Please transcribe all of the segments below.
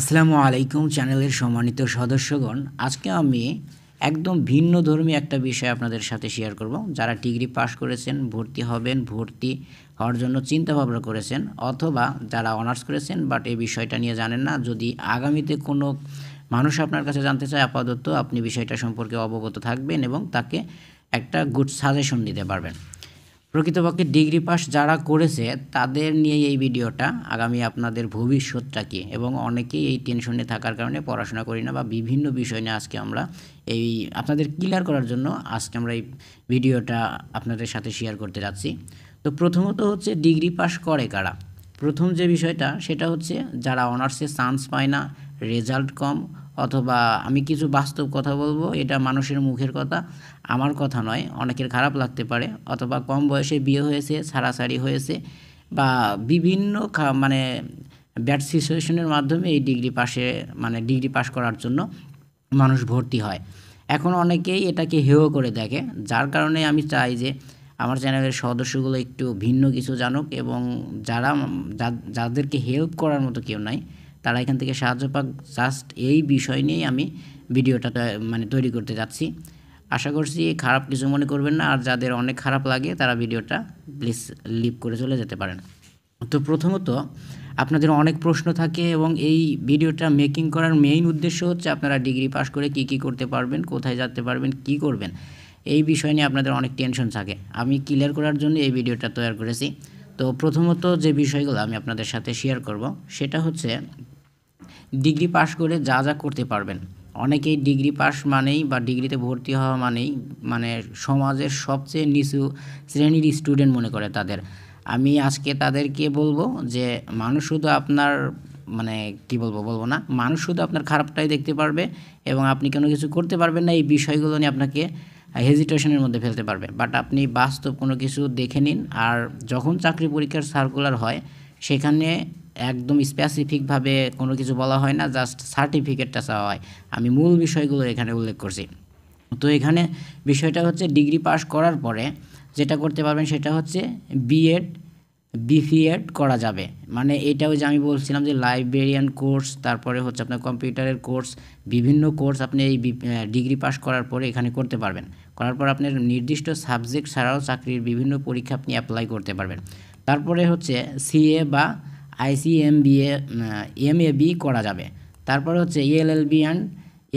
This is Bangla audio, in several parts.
আসসালামু আলাইকুম চ্যানেলের সম্মানিত সদস্যগণ আজকে আমি একদম ভিন্ন ধর্মী একটা বিষয় আপনাদের সাথে শেয়ার করব যারা ডিগ্রি পাশ করেছেন ভর্তি হবেন ভর্তি হওয়ার জন্য চিন্তাভাবনা করেছেন অথবা যারা অনার্স করেছেন বাট এই বিষয়টা নিয়ে জানেন না যদি আগামীতে কোনো মানুষ আপনার কাছে জানতে চায় আপাতত আপনি বিষয়টা সম্পর্কে অবগত থাকবেন এবং তাকে একটা গুড সাজেশন দিতে পারবেন প্রকৃতপক্ষে ডিগ্রি পাস যারা করেছে তাদের নিয়ে এই ভিডিওটা আগামী আপনাদের ভবিষ্যৎটা কী এবং অনেকেই এই টেনশনে থাকার কারণে পড়াশোনা করি না বা বিভিন্ন বিষয় নিয়ে আজকে আমরা এই আপনাদের ক্লিয়ার করার জন্য আজকে আমরা এই ভিডিওটা আপনাদের সাথে শেয়ার করতে যাচ্ছি তো প্রথমত হচ্ছে ডিগ্রি পাস করে কারা প্রথম যে বিষয়টা সেটা হচ্ছে যারা অনার্সে চান্স পায় না রেজাল্ট কম অথবা আমি কিছু বাস্তব কথা বলবো এটা মানুষের মুখের কথা আমার কথা নয় অনেকের খারাপ লাগতে পারে অথবা কম বয়সে বিয়ে হয়েছে ছাড়াছাড়ি হয়েছে বা বিভিন্ন মানে ব্যাড সিচুয়েশনের মাধ্যমে এই ডিগ্রি পাশে মানে ডিগ্রি পাশ করার জন্য মানুষ ভর্তি হয় এখন অনেকেই এটাকে হেয় করে দেখে যার কারণে আমি চাই যে আমার চ্যানেলের সদস্যগুলো একটু ভিন্ন কিছু জানুক এবং যারা যাদেরকে হেল্প করার মতো কেউ নাই তারা এখান থেকে সাহায্য পাক জাস্ট এই বিষয় নিয়েই আমি ভিডিওটা মানে তৈরি করতে যাচ্ছি আশা করছি খারাপ কিছু মনে করবেন না আর যাদের অনেক খারাপ লাগে তারা ভিডিওটা প্লিজ লিভ করে চলে যেতে পারেন তো প্রথমত আপনাদের অনেক প্রশ্ন থাকে এবং এই ভিডিওটা মেকিং করার মেইন উদ্দেশ্য হচ্ছে আপনারা ডিগ্রি পাস করে কি কি করতে পারবেন কোথায় যেতে পারবেন কি করবেন এই বিষয় নিয়ে আপনাদের অনেক টেনশন থাকে আমি ক্লিয়ার করার জন্য এই ভিডিওটা তৈরি করেছি তো প্রথমত যে বিষয়গুলো আমি আপনাদের সাথে শেয়ার করব সেটা হচ্ছে ডিগ্রি পাশ করে যা যা করতে পারবেন অনেকেই ডিগ্রি পাস মানেই বা ডিগ্রিতে ভর্তি হওয়া মানেই মানে সমাজের সবচেয়ে নিচু শ্রেণীর স্টুডেন্ট মনে করে তাদের আমি আজকে তাদেরকে বলবো যে মানুষ শুধু আপনার মানে কি বলবো বলবো না মানুষ শুধু আপনার খারাপটাই দেখতে পারবে এবং আপনি কোনো কিছু করতে পারবেন না এই বিষয়গুলো নিয়ে আপনাকে হেজিটেশনের মধ্যে ফেলতে পারবে বাট আপনি বাস্তব কোনো কিছু দেখে নিন আর যখন চাকরি পরীক্ষার সার্কুলার হয় সেখানে একদম স্পেসিফিকভাবে কোনো কিছু বলা হয় না জাস্ট সার্টিফিকেটটা চাওয়া হয় আমি মূল বিষয়গুলো এখানে উল্লেখ করছি তো এখানে বিষয়টা হচ্ছে ডিগ্রি পাশ করার পরে যেটা করতে পারবেন সেটা হচ্ছে বিএড বিফিএড e করা যাবে মানে এটাও যে আমি বলছিলাম যে লাইব্রেরিয়ান কোর্স তারপরে হচ্ছে আপনার কম্পিউটারের কোর্স বিভিন্ন কোর্স আপনি এই ডিগ্রি পাস করার পরে এখানে করতে পারবেন করার পর আপনার নির্দিষ্ট সাবজেক্ট ছাড়াও চাকরির বিভিন্ন পরীক্ষা আপনি অ্যাপ্লাই করতে পারবেন তারপরে হচ্ছে সিএ বা IC M B M A B করা যাবে তারপরে হচ্ছে L L B and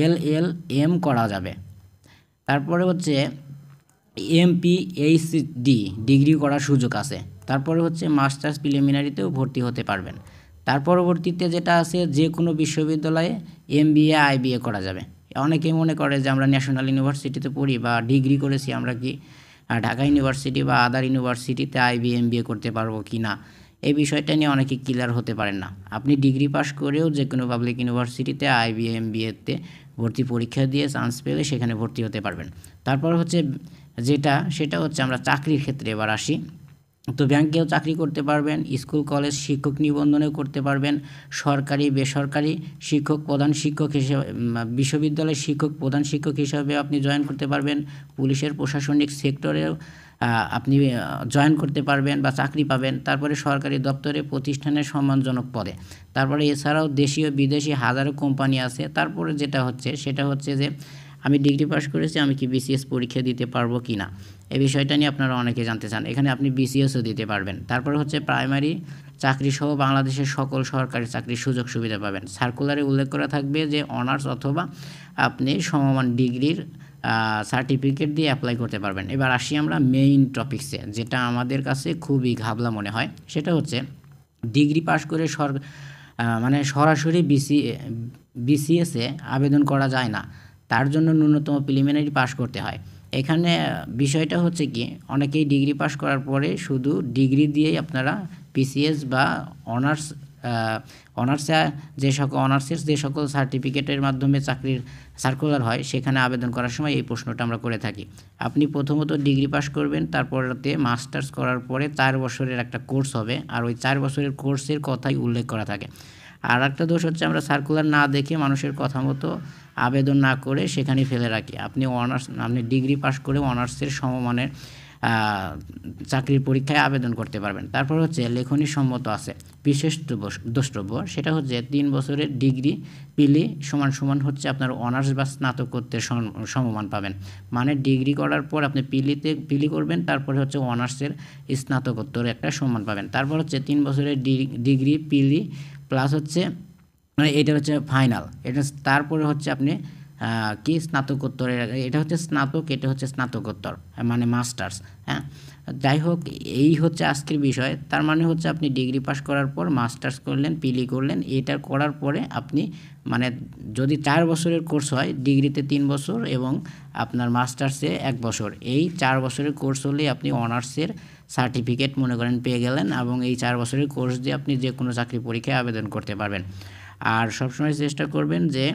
L L M করা যাবে তারপরে হচ্ছে এমপি এইচ ডি ডিগ্রি করার সুযোগ আছে তারপরে হচ্ছে মাস্টার্স প্রিলিমিনারিতেও ভর্তি হতে পারবেন তার পরবর্তীতে যেটা আছে যে কোনো বিশ্ববিদ্যালয়ে M B A I B A করা যাবে অনেকেই মনে করে যে আমরা ন্যাশনাল ইউনিভার্সিটিতে পড়ি বা ডিগ্রি করেছি আমরা কি ঢাকা ইউনিভার্সিটি বা আদার ইউনিভার্সিটিতে I IB M B A করতে পারবো কি না এই বিষয়টা নিয়ে অনেকে ক্লিয়ার হতে পারেন না আপনি ডিগ্রি পাশ করেও যে কোনো পাবলিক ইউনিভার্সিটিতে আইবিএম এম বিএতে ভর্তি পরীক্ষা দিয়ে চান্স পেলে সেখানে ভর্তি হতে পারবেন তারপর হচ্ছে যেটা সেটা হচ্ছে আমরা চাকরির ক্ষেত্রে এবার আসি তো ব্যাংকেও চাকরি করতে পারবেন স্কুল কলেজ শিক্ষক নিবন্ধনেও করতে পারবেন সরকারি বেসরকারি শিক্ষক প্রধান শিক্ষক হিসেবে বিশ্ববিদ্যালয়ের শিক্ষক প্রধান শিক্ষক হিসাবে আপনি জয়েন করতে পারবেন পুলিশের প্রশাসনিক সেক্টরেও আপনি জয়েন করতে পারবেন বা চাকরি পাবেন তারপরে সরকারি দপ্তরে প্রতিষ্ঠানের সম্মানজনক পদে তারপরে এছাড়াও দেশীয় বিদেশি হাজারো কোম্পানি আছে তারপরে যেটা হচ্ছে সেটা হচ্ছে যে আমি ডিগ্রি পাস করেছি আমি কি বিসিএস পরীক্ষা দিতে পারবো কি না এই বিষয়টা নিয়ে আপনারা অনেকে জানতে চান এখানে আপনি বিসিএসও দিতে পারবেন তারপরে হচ্ছে প্রাইমারি চাকরি সহ বাংলাদেশের সকল সরকারি চাকরির সুযোগ সুবিধা পাবেন সার্কুলারে উল্লেখ করা থাকবে যে অনার্স অথবা আপনি সমমান ডিগ্রির সার্টিফিকেট দিয়ে অ্যাপ্লাই করতে পারবেন এবার আসি আমরা মেইন টপিক্সে যেটা আমাদের কাছে খুবই ঘাবলা মনে হয় সেটা হচ্ছে ডিগ্রি পাশ করে সর মানে সরাসরি বিসি বিসিএসে আবেদন করা যায় না তার জন্য ন্যূনতম প্রিলিমিনারি পাশ করতে হয় এখানে বিষয়টা হচ্ছে কি অনেকেই ডিগ্রি পাশ করার পরে শুধু ডিগ্রি দিয়েই আপনারা পিসিএস বা অনার্স অনার্সে যে সকল অনার্সের যে সকল সার্টিফিকেটের মাধ্যমে চাকরির সার্কুলার হয় সেখানে আবেদন করার সময় এই প্রশ্নটা আমরা করে থাকি আপনি প্রথমত ডিগ্রি পাস করবেন তারপরতে মাস্টার্স করার পরে চার বছরের একটা কোর্স হবে আর ওই চার বছরের কোর্সের কথাই উল্লেখ করা থাকে আর একটা দোষ হচ্ছে আমরা সার্কুলার না দেখে মানুষের কথা মতো আবেদন না করে সেখানে ফেলে রাখি আপনি অনার্স আপনি ডিগ্রি পাস করে অনার্সের সমমানের চাকরির পরীক্ষায় আবেদন করতে পারবেন তারপর হচ্ছে লেখনী সম্মত আছে বিশেষ দ্রষ্টব্য সেটা হচ্ছে তিন বছরের ডিগ্রি পিলি সমান সমান হচ্ছে আপনার অনার্স বা স্নাতক করতে সমমান পাবেন মানে ডিগ্রি করার পর আপনি পিলিতে পিলি করবেন তারপরে হচ্ছে অনার্সের স্নাতকোত্তর একটা সম্মান পাবেন তারপর হচ্ছে তিন বছরের ডিগ্রি পিলি প্লাস হচ্ছে মানে এটা হচ্ছে ফাইনাল এটা তারপরে হচ্ছে আপনি কি স্নাতকোত্তর এটা হচ্ছে স্নাতক এটা হচ্ছে স্নাতকোত্তর মানে মাস্টার্স হ্যাঁ যাই হোক এই হচ্ছে আজকের বিষয় তার মানে হচ্ছে আপনি ডিগ্রি পাস করার পর মাস্টার্স করলেন পিলি করলেন এটা করার পরে আপনি মানে যদি চার বছরের কোর্স হয় ডিগ্রিতে তিন বছর এবং আপনার মাস্টার্সে এক বছর এই চার বছরের কোর্স হলে আপনি অনার্সের সার্টিফিকেট মনে করেন পেয়ে গেলেন এবং এই চার বছরের কোর্স দিয়ে আপনি যে কোনো চাকরি পরীক্ষায় আবেদন করতে পারবেন আর সবসময় চেষ্টা করবেন যে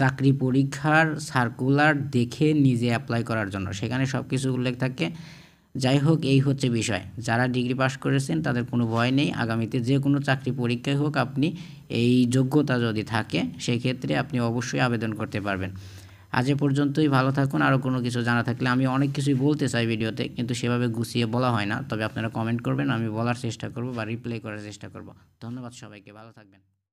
চাকরি পরীক্ষার সার্কুলার দেখে নিজে অ্যাপ্লাই করার জন্য সেখানে সব কিছু উল্লেখ থাকে যাই হোক এই হচ্ছে বিষয় যারা ডিগ্রি পাস করেছেন তাদের কোনো ভয় নেই আগামীতে যে কোনো চাকরি পরীক্ষায় হোক আপনি এই যোগ্যতা যদি থাকে সেক্ষেত্রে আপনি অবশ্যই আবেদন করতে পারবেন আজ পর্যন্তই ভালো থাকুন আরও কোনো কিছু জানা থাকলে আমি অনেক কিছুই বলতে চাই ভিডিওতে কিন্তু সেভাবে গুছিয়ে বলা হয় না তবে আপনারা কমেন্ট করবেন আমি বলার চেষ্টা করব বা রিপ্লাই করার চেষ্টা করব ধন্যবাদ সবাইকে ভালো থাকবেন